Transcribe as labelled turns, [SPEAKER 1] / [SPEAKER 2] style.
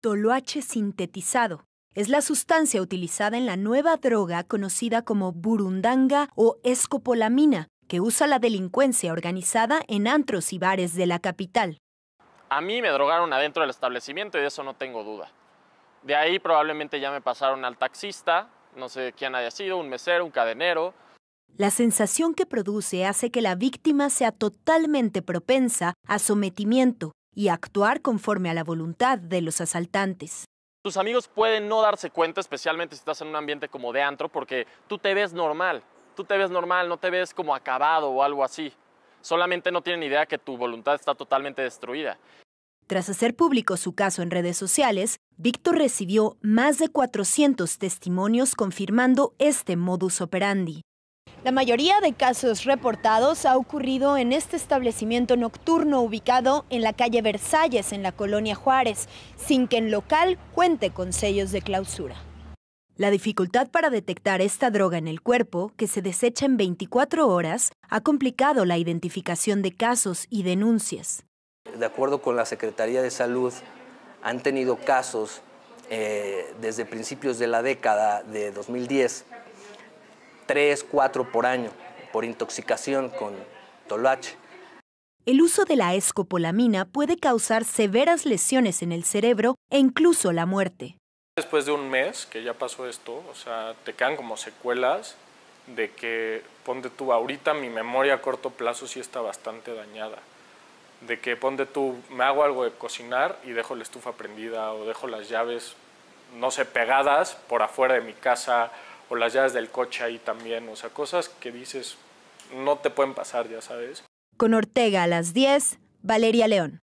[SPEAKER 1] Toloache sintetizado. Es la sustancia utilizada en la nueva droga conocida como burundanga o escopolamina, que usa la delincuencia organizada en antros y bares de la capital.
[SPEAKER 2] A mí me drogaron adentro del establecimiento y de eso no tengo duda. De ahí probablemente ya me pasaron al taxista, no sé quién haya sido, un mesero, un cadenero.
[SPEAKER 1] La sensación que produce hace que la víctima sea totalmente propensa a sometimiento, y actuar conforme a la voluntad de los asaltantes.
[SPEAKER 2] Tus amigos pueden no darse cuenta, especialmente si estás en un ambiente como de antro, porque tú te ves normal, tú te ves normal, no te ves como acabado o algo así. Solamente no tienen idea que tu voluntad está totalmente destruida.
[SPEAKER 1] Tras hacer público su caso en redes sociales, Víctor recibió más de 400 testimonios confirmando este modus operandi. La mayoría de casos reportados ha ocurrido en este establecimiento nocturno ubicado en la calle Versalles, en la colonia Juárez, sin que el local cuente con sellos de clausura. La dificultad para detectar esta droga en el cuerpo, que se desecha en 24 horas, ha complicado la identificación de casos y denuncias.
[SPEAKER 3] De acuerdo con la Secretaría de Salud, han tenido casos eh, desde principios de la década de 2010 tres, cuatro por año por intoxicación con toloache.
[SPEAKER 1] El uso de la escopolamina puede causar severas lesiones en el cerebro e incluso la muerte.
[SPEAKER 4] Después de un mes que ya pasó esto, o sea, te quedan como secuelas de que, ponte tú, ahorita mi memoria a corto plazo sí está bastante dañada. De que, ponte tú, me hago algo de cocinar y dejo la estufa prendida o dejo las llaves, no sé, pegadas por afuera de mi casa o las llaves del coche ahí también, o sea, cosas que dices no te pueden pasar, ya sabes.
[SPEAKER 1] Con Ortega a las 10, Valeria León.